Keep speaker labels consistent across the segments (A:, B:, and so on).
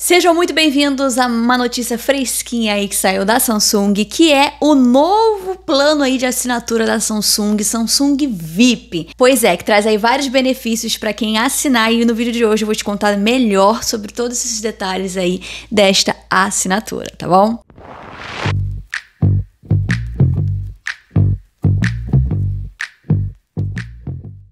A: Sejam muito bem-vindos a uma notícia fresquinha aí que saiu da Samsung, que é o novo plano aí de assinatura da Samsung, Samsung VIP. Pois é, que traz aí vários benefícios para quem assinar e no vídeo de hoje eu vou te contar melhor sobre todos esses detalhes aí desta assinatura, tá bom?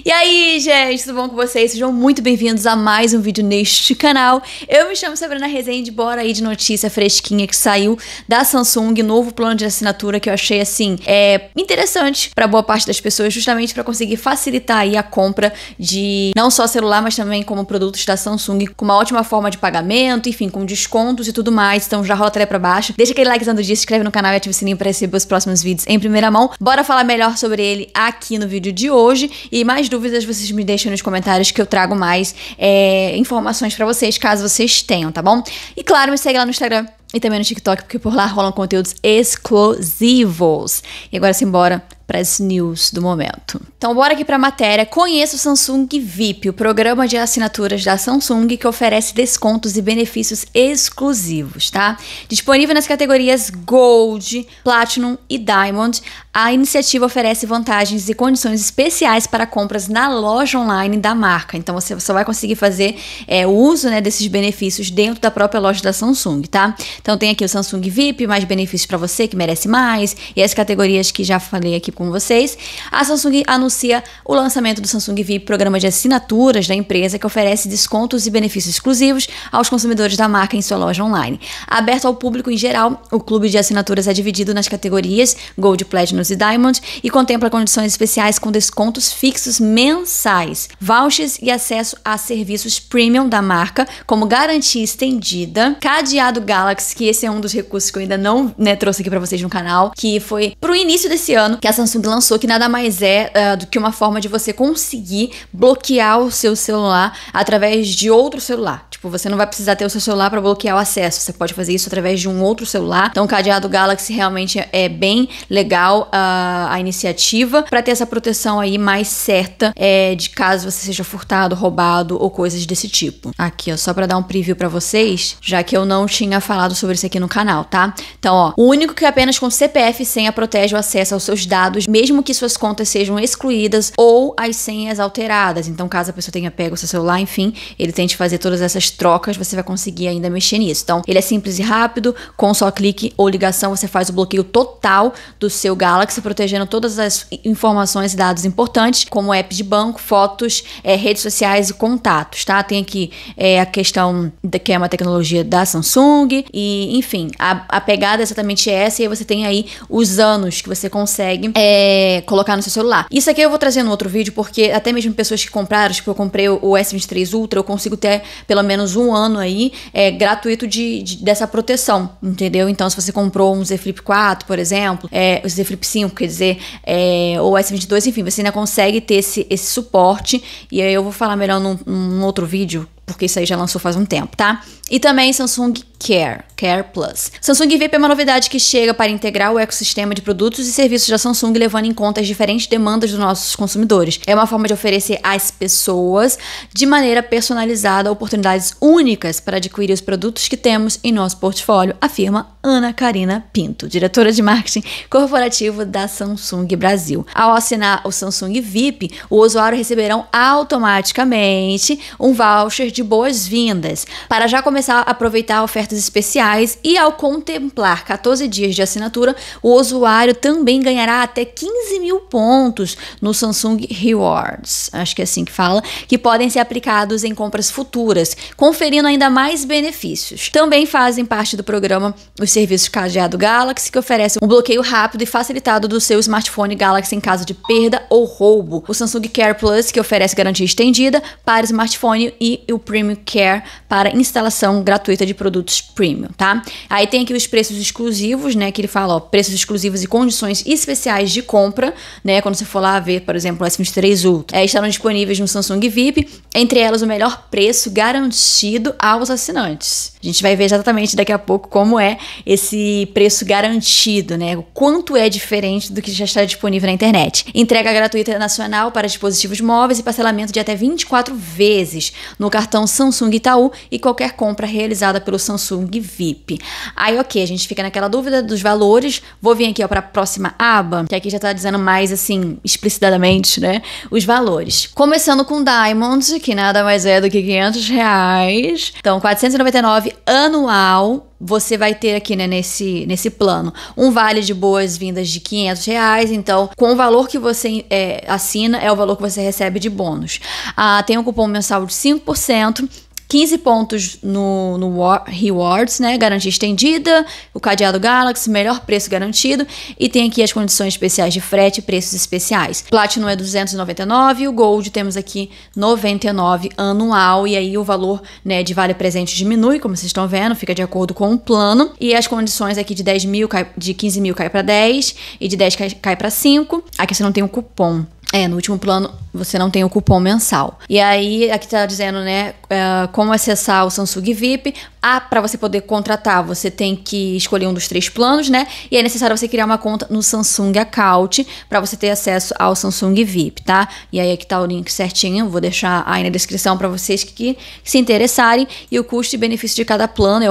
A: E aí, gente, tudo bom com vocês? Sejam muito bem-vindos a mais um vídeo neste canal. Eu me chamo Sabrina Rezende, bora aí de notícia fresquinha que saiu da Samsung, novo plano de assinatura que eu achei, assim, é interessante para boa parte das pessoas, justamente para conseguir facilitar aí a compra de não só celular, mas também como produtos da Samsung, com uma ótima forma de pagamento, enfim, com descontos e tudo mais. Então já rola até pra baixo. Deixa aquele likezão do dia, se inscreve no canal e ativa o sininho para receber os próximos vídeos em primeira mão. Bora falar melhor sobre ele aqui no vídeo de hoje e mais do dúvidas vocês me deixam nos comentários que eu trago mais é, informações para vocês, caso vocês tenham, tá bom? E claro, me segue lá no Instagram e também no TikTok, porque por lá rolam conteúdos exclusivos. E agora simbora para as news do momento. Então, bora aqui para a matéria. Conheça o Samsung VIP, o programa de assinaturas da Samsung que oferece descontos e benefícios exclusivos, tá? Disponível nas categorias Gold, Platinum e Diamond, a iniciativa oferece vantagens e condições especiais para compras na loja online da marca. Então, você só vai conseguir fazer é, uso né, desses benefícios dentro da própria loja da Samsung, tá? Então, tem aqui o Samsung VIP, mais benefícios para você que merece mais, e as categorias que já falei aqui com vocês. A Samsung anuncia anuncia o lançamento do Samsung VIP, programa de assinaturas da empresa que oferece descontos e benefícios exclusivos aos consumidores da marca em sua loja online. Aberto ao público em geral, o clube de assinaturas é dividido nas categorias Gold, Platinum e Diamond e contempla condições especiais com descontos fixos mensais, vouchers e acesso a serviços premium da marca, como garantia estendida, cadeado Galaxy, que esse é um dos recursos que eu ainda não né, trouxe aqui para vocês no canal, que foi pro início desse ano que a Samsung lançou, que nada mais é eh, do que uma forma de você conseguir bloquear o seu celular através de outro celular. Tipo, você não vai precisar ter o seu celular para bloquear o acesso, você pode fazer isso através de um outro celular. Então, o cadeado Galaxy realmente é bem legal uh, a iniciativa para ter essa proteção aí mais certa é, de caso você seja furtado, roubado ou coisas desse tipo. Aqui, ó, só para dar um preview para vocês, já que eu não tinha falado sobre isso aqui no canal, tá? Então, ó, o único que apenas com CPF senha protege o acesso aos seus dados, mesmo que suas contas sejam exclusivas excluídas ou as senhas alteradas. Então, caso a pessoa tenha pego o seu celular, enfim, ele tente fazer todas essas trocas, você vai conseguir ainda mexer nisso. Então, ele é simples e rápido, com só clique ou ligação você faz o bloqueio total do seu Galaxy, protegendo todas as informações e dados importantes, como app de banco, fotos, é, redes sociais e contatos, tá? Tem aqui é, a questão que é uma tecnologia da Samsung e, enfim, a, a pegada é exatamente essa e aí você tem aí os anos que você consegue é, colocar no seu celular. Isso aqui aqui eu vou trazer no outro vídeo, porque até mesmo pessoas que compraram, tipo, eu comprei o S23 Ultra, eu consigo ter pelo menos um ano aí é, gratuito de, de dessa proteção, entendeu? Então, se você comprou um Z Flip 4, por exemplo, é, o Z Flip 5, quer dizer, é, ou S22, enfim, você ainda consegue ter esse, esse suporte, e aí eu vou falar melhor num, num outro vídeo, porque isso aí já lançou faz um tempo, tá? E também Samsung Care. Care Plus. Samsung VIP é uma novidade que chega para integrar o ecossistema de produtos e serviços da Samsung, levando em conta as diferentes demandas dos nossos consumidores. É uma forma de oferecer às pessoas, de maneira personalizada, oportunidades únicas para adquirir os produtos que temos em nosso portfólio, afirma Ana Karina Pinto, diretora de marketing corporativo da Samsung Brasil. Ao assinar o Samsung VIP, o usuário receberá automaticamente um voucher de boas-vindas para já começar a aproveitar ofertas especiais reais e ao contemplar 14 dias de assinatura, o usuário também ganhará até 15 mil pontos no Samsung Rewards, acho que é assim que fala, que podem ser aplicados em compras futuras, conferindo ainda mais benefícios. Também fazem parte do programa os serviços Cadeado Galaxy, que oferece um bloqueio rápido e facilitado do seu smartphone Galaxy em caso de perda ou roubo. O Samsung Care Plus, que oferece garantia estendida para smartphone e o Premium Care para instalação gratuita de produtos premium tá? Aí tem aqui os preços exclusivos, né? Que ele fala, ó, preços exclusivos e condições especiais de compra, né? Quando você for lá ver, por exemplo, o S23 Ultra. É, estarão disponíveis no Samsung VIP, entre elas o melhor preço garantido aos assinantes. A gente vai ver exatamente daqui a pouco como é esse preço garantido, né? O quanto é diferente do que já está disponível na internet. Entrega gratuita nacional para dispositivos móveis e parcelamento de até 24 vezes no cartão Samsung Itaú e qualquer compra realizada pelo Samsung VIP. Aí, ok, a gente fica naquela dúvida dos valores. Vou vir aqui para a próxima aba, que aqui já está dizendo mais assim, explicitamente, né? Os valores. Começando com Diamond, que nada mais é do que 500 reais. Então, 499 anual, você vai ter aqui, né, nesse, nesse plano, um vale de boas-vindas de 500 reais. Então, com o valor que você é, assina, é o valor que você recebe de bônus. Ah, tem um cupom mensal de 5%. 15 pontos no, no Rewards, né? Garantia estendida, o cadeado Galaxy, melhor preço garantido e tem aqui as condições especiais de frete, preços especiais. Platinum é 299, o Gold temos aqui 99 anual e aí o valor, né, de vale presente diminui, como vocês estão vendo, fica de acordo com o plano e as condições aqui de 10 mil, cai, de 15 mil cai para 10 e de 10 cai, cai para 5. Aqui você não tem o um cupom. É, no último plano você não tem o cupom mensal. E aí, aqui tá dizendo, né, é, como acessar o Samsung VIP. Ah, para você poder contratar, você tem que escolher um dos três planos, né? E é necessário você criar uma conta no Samsung Account para você ter acesso ao Samsung VIP, tá? E aí aqui tá o link certinho, vou deixar aí na descrição para vocês que, se interessarem e o custo e benefício de cada plano é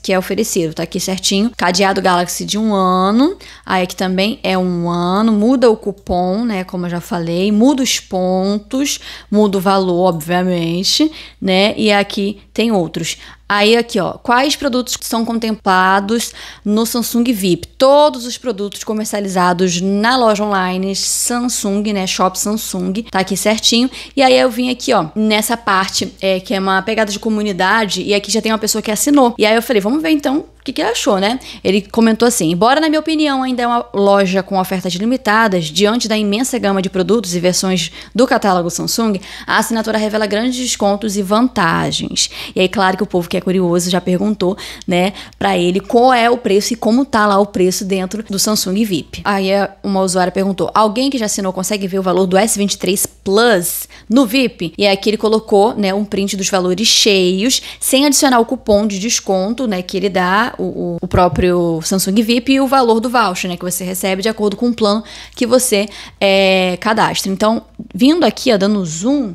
A: que é oferecido, tá aqui certinho. Cadeado Galaxy de um ano, aí aqui também é um ano, muda o cupom, né, como eu já falei falei, muda os pontos, muda o valor, obviamente, né? E aqui tem outros. Aí aqui, ó, quais produtos são contemplados no Samsung VIP? Todos os produtos comercializados na loja online Samsung, né, Shop Samsung, tá aqui certinho. E aí eu vim aqui, ó, nessa parte é, que é uma pegada de comunidade e aqui já tem uma pessoa que assinou. E aí eu falei, vamos ver então o que, que ele achou, né? Ele comentou assim: embora, na minha opinião, ainda é uma loja com ofertas limitadas, diante da imensa gama de produtos e versões do catálogo Samsung, a assinatura revela grandes descontos e vantagens. E aí, claro que o povo quer é curioso já perguntou, né, para ele qual é o preço e como tá lá o preço dentro do Samsung VIP. Aí uma usuária perguntou: "Alguém que já assinou consegue ver o valor do S23 Plus no VIP?" E aqui ele colocou, né, um print dos valores cheios, sem adicionar o cupom de desconto, né, que ele dá o, o próprio Samsung VIP e o valor do voucher, né, que você recebe de acordo com o plano que você é, cadastra. Então, vindo aqui, ó, dando zoom,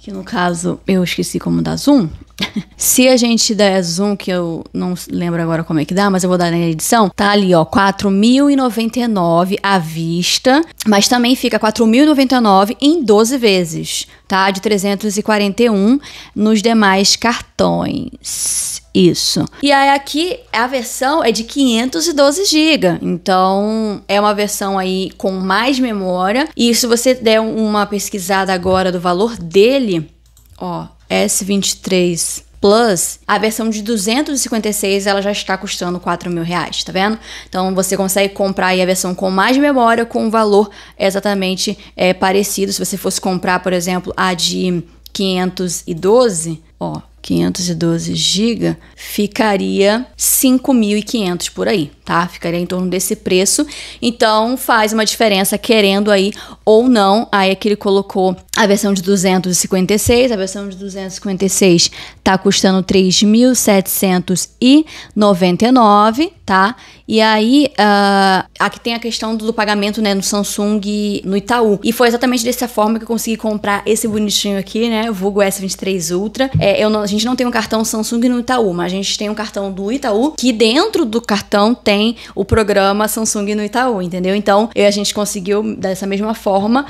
A: que no caso eu esqueci como dar zoom, se a gente der zoom, que eu não lembro agora como é que dá, mas eu vou dar na edição, tá ali, ó, 4.099 à vista, mas também fica 4.099 em 12 vezes, tá? De 341 nos demais cartões. Isso. E aí aqui a versão é de 512 GB. Então é uma versão aí com mais memória. E se você der uma pesquisada agora do valor dele, ó, S23 Plus, a versão de 256 ela já está custando 4 mil reais, tá vendo? Então você consegue comprar aí a versão com mais memória com um valor exatamente é, parecido. Se você fosse comprar, por exemplo, a de 512, ó, 512 GB, ficaria 5.500 por aí, tá? Ficaria em torno desse preço. Então faz uma diferença querendo aí ou não. Aí aqui ele colocou a versão de 256, a versão de 256 tá custando 3.799, tá? E aí, uh, aqui tem a questão do pagamento, né, no Samsung, no Itaú. E foi exatamente dessa forma que eu consegui comprar esse bonitinho aqui, né, o Vulgo S23 Ultra. É, não, a gente não tem um cartão Samsung no Itaú, mas a gente tem um cartão do Itaú, que dentro do cartão tem o programa Samsung no Itaú, entendeu? Então, a gente conseguiu, dessa mesma forma,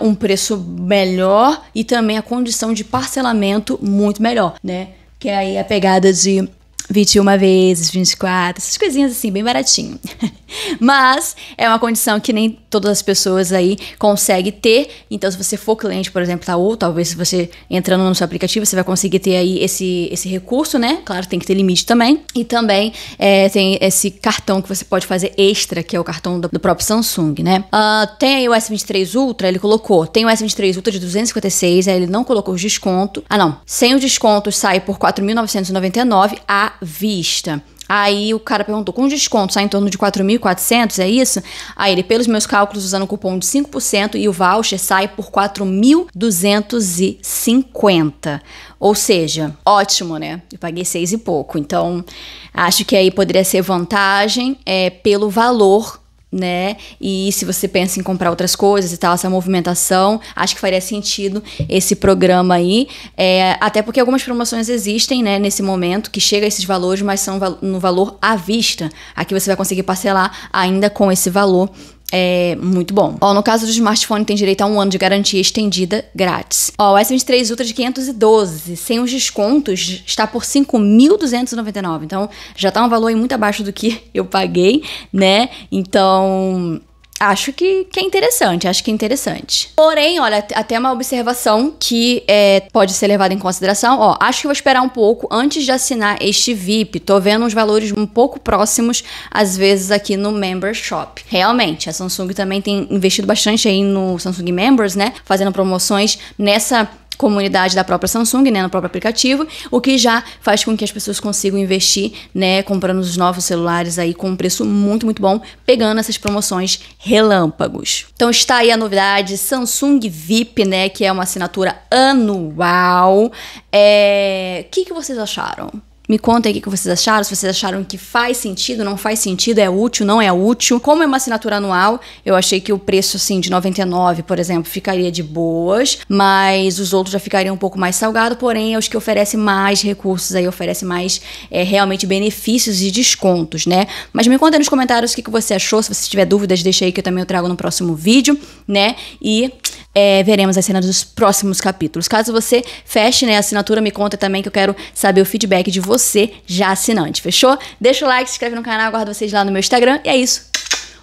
A: uh, um preço melhor e também a condição de parcelamento muito melhor, né? que é aí a pegada de 21 vezes, 24, essas coisinhas assim, bem baratinho. Mas é uma condição que nem todas as pessoas aí conseguem ter. Então, se você for cliente, por exemplo, tá, ou talvez se você entrando no seu aplicativo, você vai conseguir ter aí esse, esse recurso, né? Claro, tem que ter limite também. E também é, tem esse cartão que você pode fazer extra, que é o cartão do, do próprio Samsung, né? Uh, tem aí o S23 Ultra, ele colocou. Tem o S23 Ultra de 256, aí ele não colocou os desconto. Ah, não. Sem o desconto sai por 4.999 à vista. Aí o cara perguntou, com desconto, sai em torno de 4.400, é isso? Aí ele, pelos meus cálculos, usando o cupom de 5% e o voucher sai por 4.250. Ou seja, ótimo, né? Eu paguei seis e pouco. Então, acho que aí poderia ser vantagem é, pelo valor né? E se você pensa em comprar outras coisas e tal, essa movimentação, acho que faria sentido esse programa aí. É, até porque algumas promoções existem, né, nesse momento, que chega a esses valores, mas são no valor à vista. Aqui você vai conseguir parcelar ainda com esse valor é muito bom. Ó, no caso do smartphone, tem direito a um ano de garantia estendida grátis. Ó, o S23 Ultra de 512, sem os descontos, está por 5.299. Então, já tá um valor aí muito abaixo do que eu paguei, né? Então, acho que, que é interessante, acho que é interessante. Porém, olha, até uma observação que é, pode ser levada em consideração. Ó, acho que vou esperar um pouco antes de assinar este VIP. Tô vendo uns valores um pouco próximos, às vezes, aqui no Member Shop. Realmente, a Samsung também tem investido bastante aí no Samsung Members, né? Fazendo promoções nessa comunidade da própria Samsung, né, no próprio aplicativo, o que já faz com que as pessoas consigam investir, né, comprando os novos celulares aí com um preço muito, muito bom, pegando essas promoções relâmpagos. Então está aí a novidade Samsung VIP, né, que é uma assinatura anual. É... O que, que vocês acharam? Me contem o que vocês acharam, se vocês acharam que faz sentido, não faz sentido, é útil, não é útil. Como é uma assinatura anual, eu achei que o preço, assim, de 99, por exemplo, ficaria de boas, mas os outros já ficariam um pouco mais salgado, porém, é os que oferecem mais recursos aí, oferece mais é, realmente benefícios e descontos, né? Mas me conta nos comentários o que você achou, se você tiver dúvidas, deixa aí que eu também eu trago no próximo vídeo, né? E é, veremos as cenas dos próximos capítulos. Caso você feche né, a assinatura, me conta também que eu quero saber o feedback de você, já assinante, fechou? Deixa o like, se inscreve no canal, aguardo vocês lá no meu Instagram. E é isso.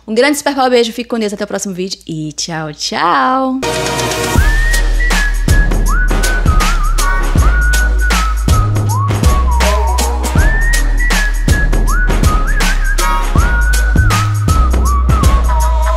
A: Um grande super beijo, fique com Deus, até o próximo vídeo e tchau, tchau!